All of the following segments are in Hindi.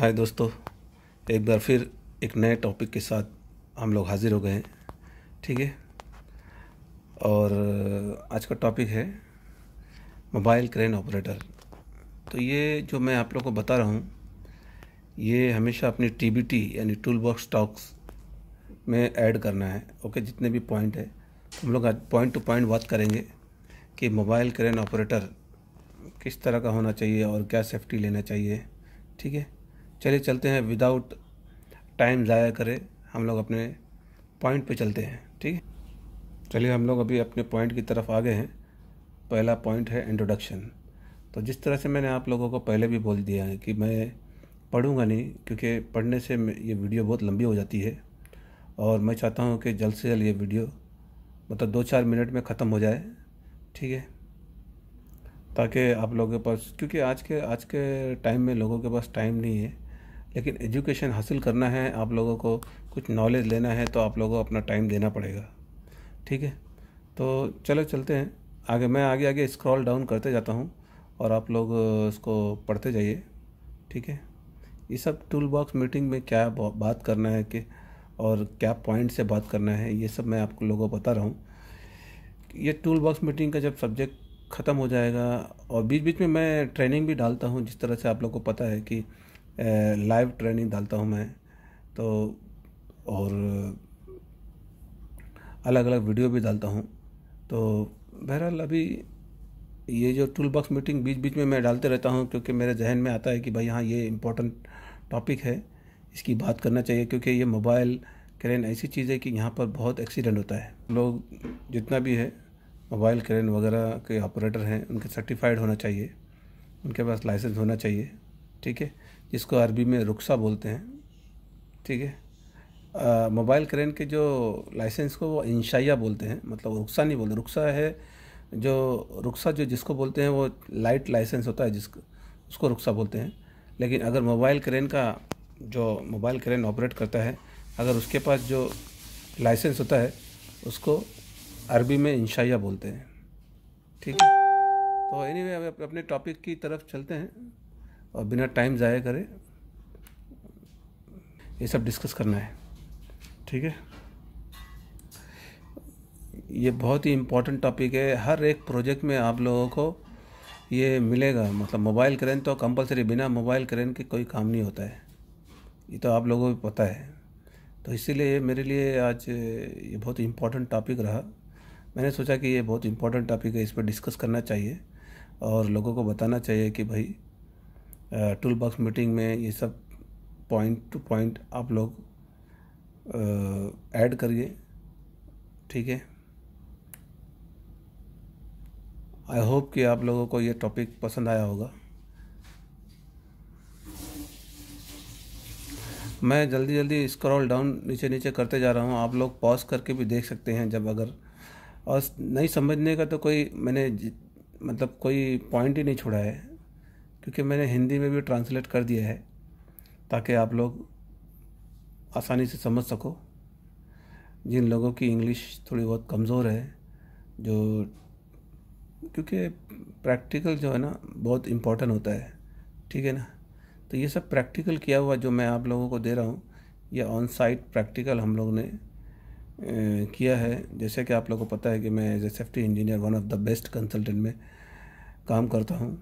हाय दोस्तों एक बार फिर एक नए टॉपिक के साथ हम लोग हाज़िर हो गए हैं ठीक है और आज का टॉपिक है मोबाइल क्रेन ऑपरेटर तो ये जो मैं आप लोग को बता रहा हूँ ये हमेशा अपनी टीबीटी यानी टूल बॉक्स स्टॉक्स में ऐड करना है ओके जितने भी पॉइंट है हम लोग आज पॉइंट टू पॉइंट बात करेंगे कि मोबाइल क्रेन ऑपरेटर किस तरह का होना चाहिए और क्या सेफ्टी लेना चाहिए ठीक है चलिए चलते हैं विदाउट टाइम ज़ाया करें हम लोग अपने पॉइंट पे चलते हैं ठीक है चलिए हम लोग अभी अपने पॉइंट की तरफ आ गए हैं पहला पॉइंट है इंट्रोडक्शन तो जिस तरह से मैंने आप लोगों को पहले भी बोल दिया है कि मैं पढ़ूंगा नहीं क्योंकि पढ़ने से ये वीडियो बहुत लंबी हो जाती है और मैं चाहता हूँ कि जल्द से जल्द ये वीडियो मतलब दो चार मिनट में ख़त्म हो जाए ठीक है ताकि आप लोगों के पास क्योंकि आज के आज के टाइम में लोगों के पास टाइम नहीं है लेकिन एजुकेशन हासिल करना है आप लोगों को कुछ नॉलेज लेना है तो आप लोगों को अपना टाइम देना पड़ेगा ठीक है तो चलो चलते हैं आगे मैं आगे आगे स्क्रॉल डाउन करते जाता हूँ और आप लोग इसको पढ़ते जाइए ठीक है ये सब टूल बॉक्स मीटिंग में क्या बात करना है कि और क्या पॉइंट से बात करना है ये सब मैं आपको लोगों को बता रहा हूँ ये टूल बॉक्स मीटिंग का जब सब्जेक्ट ख़त्म हो जाएगा और बीच बीच में मैं ट्रेनिंग भी डालता हूँ जिस तरह से आप लोग को पता है कि लाइव ट्रेनिंग डालता हूँ मैं तो और अलग अलग वीडियो भी डालता हूँ तो बहरहाल अभी ये जो टूल बॉक्स मीटिंग बीच बीच में मैं डालते रहता हूँ क्योंकि मेरे जहन में आता है कि भाई हाँ ये इम्पोर्टेंट टॉपिक है इसकी बात करना चाहिए क्योंकि ये मोबाइल क्रेन ऐसी चीज़ है कि यहाँ पर बहुत एक्सीडेंट होता है लोग जितना भी है मोबाइल क्रेन वगैरह के ऑपरेटर हैं उनके सर्टिफाइड होना चाहिए उनके पास लाइसेंस होना चाहिए ठीक है जिसको अरबी में रुखसा बोलते हैं ठीक है मोबाइल क्रेन के जो लाइसेंस को वो इंशाइया बोलते हैं मतलब रुखसा नहीं बोलते रुखसा है जो रुखसा जो जिसको बोलते हैं वो लाइट लाइसेंस होता है जिसको उसको रुखसा बोलते हैं लेकिन अगर मोबाइल क्रेन का जो मोबाइल क्रेन ऑपरेट करता है अगर उसके पास जो लाइसेंस होता है उसको अरबी में इंशाइया बोलते हैं ठीक है तो एनीवे anyway, अब अपने टॉपिक की तरफ चलते हैं और बिना टाइम ज़ाया करे ये सब डिस्कस करना है ठीक है ये बहुत ही इम्पोर्टेंट टॉपिक है हर एक प्रोजेक्ट में आप लोगों को ये मिलेगा मतलब मोबाइल करेंट तो कंपलसरी बिना मोबाइल करेंट के कोई काम नहीं होता है ये तो आप लोगों को पता है तो इसीलिए मेरे लिए आज ये बहुत इम्पोर्टेंट टॉपिक रहा मैंने सोचा कि ये बहुत इम्पोर्टेंट टॉपिक है इस पर डिस्कस करना चाहिए और लोगों को बताना चाहिए कि भाई टूल बॉक्स मीटिंग में ये सब पॉइंट टू पॉइंट आप लोग ऐड करिए ठीक है आई होप कि आप लोगों को ये टॉपिक पसंद आया होगा मैं जल्दी जल्दी स्क्रॉल डाउन नीचे नीचे करते जा रहा हूँ आप लोग पॉज करके भी देख सकते हैं जब अगर और नहीं समझने का तो कोई मैंने मतलब कोई पॉइंट ही नहीं छोड़ा है क्योंकि मैंने हिंदी में भी ट्रांसलेट कर दिया है ताकि आप लोग आसानी से समझ सको जिन लोगों की इंग्लिश थोड़ी बहुत कमज़ोर है जो क्योंकि प्रैक्टिकल जो है ना बहुत इम्पोर्टेंट होता है ठीक है ना तो ये सब प्रैक्टिकल किया हुआ जो मैं आप लोगों को दे रहा हूँ ये ऑन साइट प्रैक्टिकल हम लोग ने किया है जैसे कि आप लोगों को पता है कि मैं as a safety engineer one of the best consultant में काम करता हूँ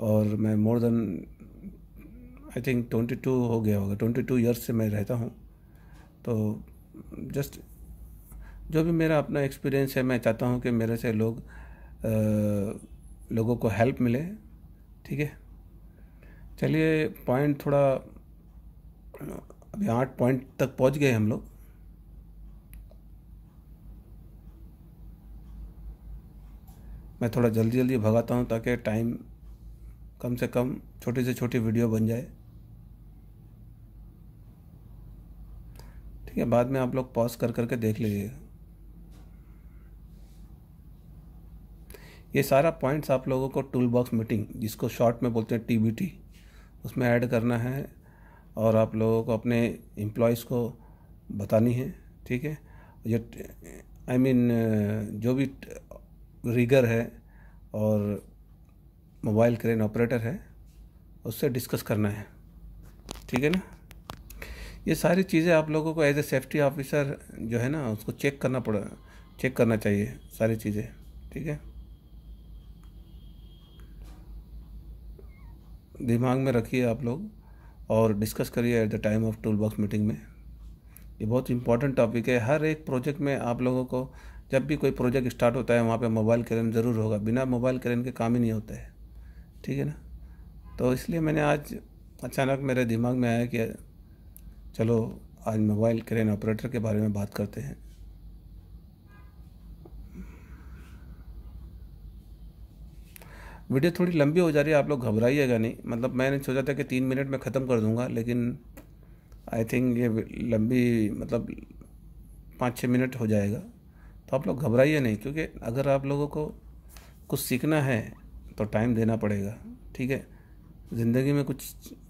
और मैं more than I think twenty two हो गया होगा ट्वेंटी टू ईयर्स से मैं रहता हूँ तो जस्ट जो भी मेरा अपना एक्सपीरियंस है मैं चाहता हूँ कि मेरे से लोग आ, लोगों को हेल्प मिले ठीक है चलिए पॉइंट थोड़ा अभी आठ पॉइंट तक पहुँच गए हम लोग मैं थोड़ा जल्दी जल्दी भगाता हूँ ताकि टाइम कम से कम छोटी से छोटी वीडियो बन जाए ठीक है बाद में आप लोग पॉज कर करके देख लीजिएगा ये सारा पॉइंट्स आप लोगों को टूल बॉक्स मीटिंग जिसको शॉर्ट में बोलते हैं टीबीटी उसमें ऐड करना है और आप लोगों को अपने एम्प्लॉयज़ को बतानी है ठीक है ये आई I मीन mean, जो भी रिगर है और मोबाइल क्रेन ऑपरेटर है उससे डिस्कस करना है ठीक है ना ये सारी चीज़ें आप लोगों को एज ए सेफ्टी ऑफिसर जो है ना उसको चेक करना पड़ा चेक करना चाहिए सारी चीज़ें ठीक है दिमाग में रखिए आप लोग और डिस्कस करिए at the time of tool box meeting में ये बहुत इंपॉर्टेंट टॉपिक है हर एक प्रोजेक्ट में आप लोगों को जब भी कोई प्रोजेक्ट स्टार्ट होता है वहाँ पे मोबाइल क्रेन ज़रूर होगा बिना मोबाइल क्रेन के काम ही नहीं होता है ठीक है ना तो इसलिए मैंने आज अचानक मेरे दिमाग में आया कि चलो आज मोबाइल क्रेन ऑपरेटर के बारे में बात करते हैं वीडियो थोड़ी लंबी हो जा रही है आप लोग घबराइएगा नहीं मतलब मैंने सोचा था कि तीन मिनट में ख़त्म कर दूंगा लेकिन आई थिंक ये लंबी मतलब पाँच छः मिनट हो जाएगा तो आप लोग घबराइए नहीं क्योंकि अगर आप लोगों को कुछ सीखना है तो टाइम देना पड़ेगा ठीक है ज़िंदगी में कुछ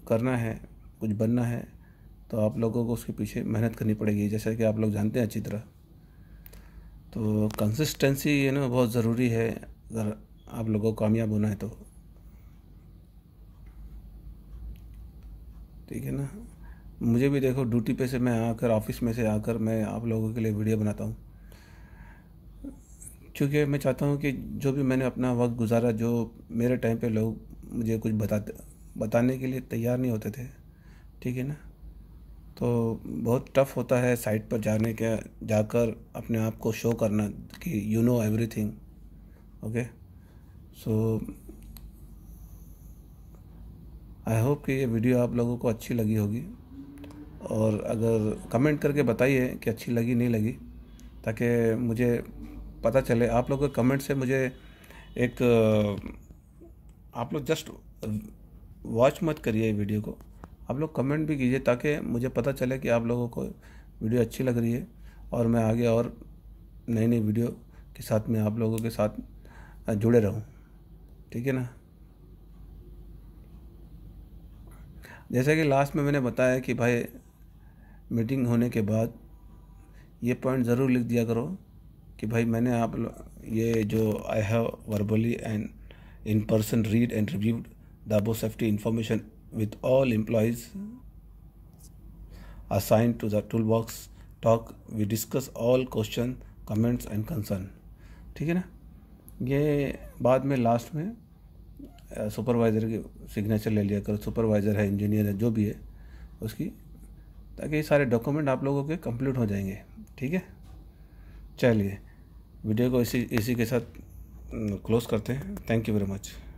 करना है कुछ बनना है तो आप लोगों को उसके पीछे मेहनत करनी पड़ेगी जैसा कि आप लोग जानते हैं अच्छी तरह तो कंसिस्टेंसी ये ना बहुत ज़रूरी है अगर आप लोगों को कामयाब होना है तो ठीक है ना मुझे भी देखो ड्यूटी पे से मैं आकर ऑफिस में से आकर मैं आप लोगों के लिए वीडियो बनाता हूँ चूँकि मैं चाहता हूँ कि जो भी मैंने अपना वक्त गुजारा जो मेरे टाइम पे लोग मुझे कुछ बताते बताने के लिए तैयार नहीं होते थे ठीक है ना तो बहुत टफ़ होता है साइट पर जाने के जाकर अपने आप को शो करना कि you know everything okay so I hope कि ये वीडियो आप लोगों को अच्छी लगी होगी और अगर कमेंट करके बताइए कि अच्छी लगी नहीं लगी ताकि मुझे पता चले आप लोग के कमेंट से मुझे एक आप लोग जस्ट वॉच मत करिए वीडियो को आप लोग कमेंट भी कीजिए ताकि मुझे पता चले कि आप लोगों को वीडियो अच्छी लग रही है और मैं आगे और नई नई वीडियो के साथ में आप लोगों के साथ जुड़े रहूं ठीक है ना जैसा कि लास्ट में मैंने बताया कि भाई मीटिंग होने के बाद ये पॉइंट ज़रूर लिख दिया करो कि भाई मैंने आप ये जो I have verbally and in person read and reviewed the above safety information with all employees to the tool box talk we discuss all question comments and concern ठीक है ना ये बाद में लास्ट में सुपरवाइज़र की सिग्नेचर ले लिया करो सुपरवाइज़र है इंजीनियर है जो भी है उसकी ताकि ये सारे डॉक्यूमेंट आप लोगों के कंप्लीट हो जाएंगे ठीक है चलिए वीडियो को इसी इसी के साथ क्लोज़ करते हैं थैंक यू वेरी मच